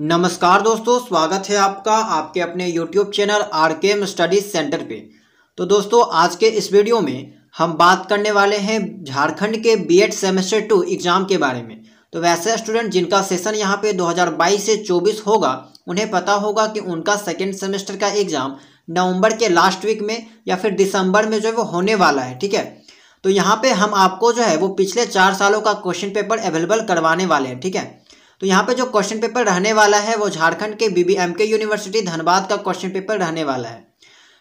नमस्कार दोस्तों स्वागत है आपका आपके अपने YouTube channel R K M studies centre पे तो दोस्तों आज के इस वीडियो में हम बात करने वाले हैं झारखंड के बीएड सेमेस्टर टू एग्ज़ाम के बारे में तो वैसे स्टूडेंट जिनका सेशन यहाँ पे 2022 से 24 होगा उन्हें पता होगा कि उनका सेकेंड सेमेस्टर का एग्ज़ाम नवंबर के लास्ट वीक में या फिर दिसंबर में जो है वो होने वाला है ठीक है तो यहाँ पे हम आपको जो है वो पिछले चार सालों का क्वेश्चन पेपर अवेलेबल करवाने वाले हैं ठीक है तो यहाँ पे जो क्वेश्चन पेपर रहने वाला है वो झारखंड के बीबीएमके यूनिवर्सिटी धनबाद का क्वेश्चन पेपर रहने वाला है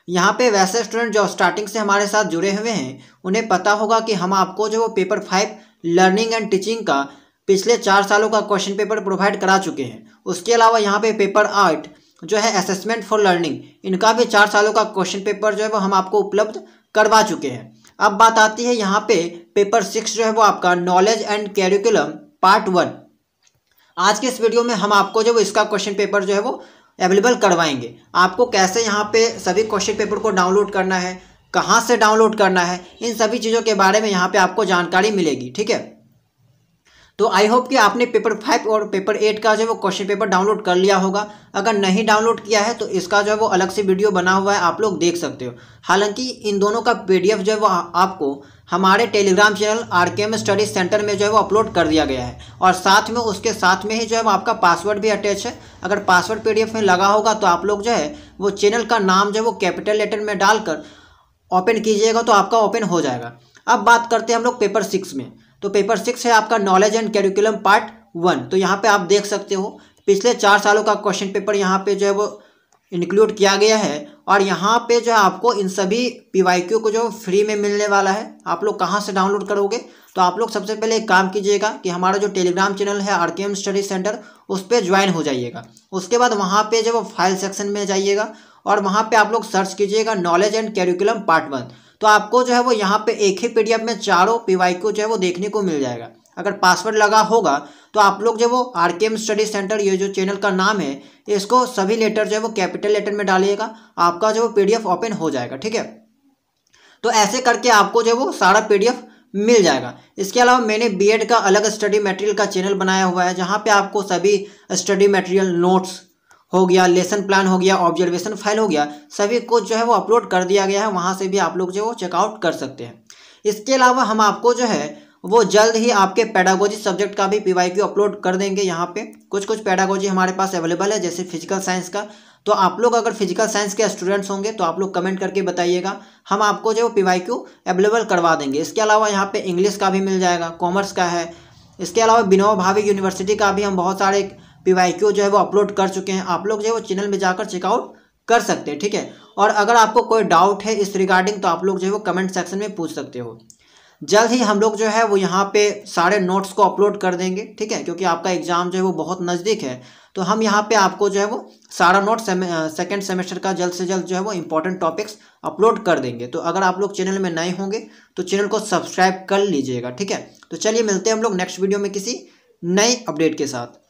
यहाँ पे वैसे स्टूडेंट जो स्टार्टिंग से हमारे साथ जुड़े हुए हैं उन्हें पता होगा कि हम आपको जो paper five learning and teaching का पिछले चार सालों का क्वेश्चन पेपर प्रोवाइड करा चुके हैं उसके अलावा यहाँ पे पेपर आर्ट जो है असेसमेंट फॉर लर्निंग इनका भी चार सालों का क्वेश्चन पेपर जो है वो हम आपको उपलब्ध करवा चुके हैं अब बात आती है यहाँ पे पेपर सिक्स जो है वो आपका knowledge and curriculum part one आज के इस वीडियो में हम आपको जो इसका क्वेश्चन पेपर जो है वो अवेलेबल करवाएंगे आपको कैसे यहाँ पे सभी क्वेश्चन पेपर को डाउनलोड करना है कहाँ से डाउनलोड करना है इन सभी चीज़ों के बारे में यहाँ पे आपको जानकारी मिलेगी ठीक है तो आई होप कि आपने पेपर फाइव और पेपर एट का जो है वो क्वेश्चन पेपर डाउनलोड कर लिया होगा अगर नहीं डाउनलोड किया है तो इसका जो है वो अलग से वीडियो बना हुआ है आप लोग देख सकते हो हालांकि इन दोनों का पीडीएफ जो है वो आपको हमारे Telegram channel R K M study centre में जो है वो अपलोड कर दिया गया है और साथ में उसके साथ में ही जो है वो आपका पासवर्ड भी अटैच है अगर पासवर्ड पी में लगा होगा तो आप लोग जो है वो चैनल का नाम जो है वो कैपिटल लेटर में डालकर ओपन कीजिएगा तो आपका ओपन हो जाएगा अब बात करते हैं हम लोग पेपर सिक्स में तो पेपर सिक्स है आपका knowledge and curriculum part one तो यहाँ पे आप देख सकते हो पिछले चार सालों का क्वेश्चन पेपर यहाँ पे जो है वो इंक्लूड किया गया है और यहाँ पे जो है आपको इन सभी पी को जो फ्री में मिलने वाला है आप लोग कहाँ से डाउनलोड करोगे तो आप लोग सबसे पहले एक काम कीजिएगा कि हमारा जो टेलीग्राम चैनल है आर स्टडी सेंटर उस पर ज्वाइन हो जाइएगा उसके बाद वहाँ पर जो फाइल सेक्शन में जाइएगा और वहाँ पर आप लोग सर्च कीजिएगा knowledge and curriculum part one तो आपको जो है वो यहाँ पे एक ही पीडीएफ में चारों को जो है वो देखने को मिल जाएगा अगर पासवर्ड लगा होगा तो आप लोग जो वो are K M study centre ये जो चैनल का नाम है इसको सभी लेटर जो है वो कैपिटल लेटर में डालिएगा आपका जो पीडीएफ ओपन हो जाएगा ठीक है तो ऐसे करके आपको जो है वो सारा पी मिल जाएगा इसके अलावा मैंने बीएड का अलग स्टडी मटेरियल का चैनल बनाया हुआ है जहाँ पे आपको सभी स्टडी मटेरियल नोट्स हो गया लेसन प्लान हो गया ऑब्जर्वेशन फाइल हो गया सभी को जो है वो अपलोड कर दिया गया है वहाँ से भी आप लोग जो है वो चेकआउट कर सकते हैं इसके अलावा हम आपको जो है वो जल्द ही आपके पैडागोजी सब्जेक्ट का भी पी अपलोड कर देंगे यहाँ पे कुछ कुछ पैडागोजी हमारे पास अवेलेबल है जैसे फिजिकल साइंस का तो आप लोग अगर फिजिकल साइंस के स्टूडेंट्स होंगे तो आप लोग कमेंट करके बताइएगा हम आपको जो पी क्यू अवेलेबल करवा देंगे इसके अलावा यहाँ पे इंग्लिश का भी मिल जाएगा कॉमर्स का है इसके अलावा विनोबा भावी यूनिवर्सिटी का भी हम बहुत सारे पी जो है वो अपलोड कर चुके हैं आप लोग जो है वो चैनल में जाकर चेकआउट कर सकते हैं ठीक है और अगर आपको कोई डाउट है इस रिगार्डिंग तो आप लोग जो है वो कमेंट सेक्शन में पूछ सकते हो जल्द ही हम लोग जो है वो यहाँ पे सारे नोट्स को अपलोड कर देंगे ठीक है क्योंकि आपका एग्ज़ाम जो है वो बहुत नज़दीक है तो हम यहाँ पे आपको जो है वो सारा नोट सेकेंड सेमेस्टर का जल्द से जल्द जो है वो इम्पोर्टेंट टॉपिक्स अपलोड कर देंगे तो अगर आप लोग चैनल में नए होंगे तो चैनल को सब्सक्राइब कर लीजिएगा ठीक है तो चलिए मिलते हैं हम लोग नेक्स्ट वीडियो में किसी नए अपडेट के साथ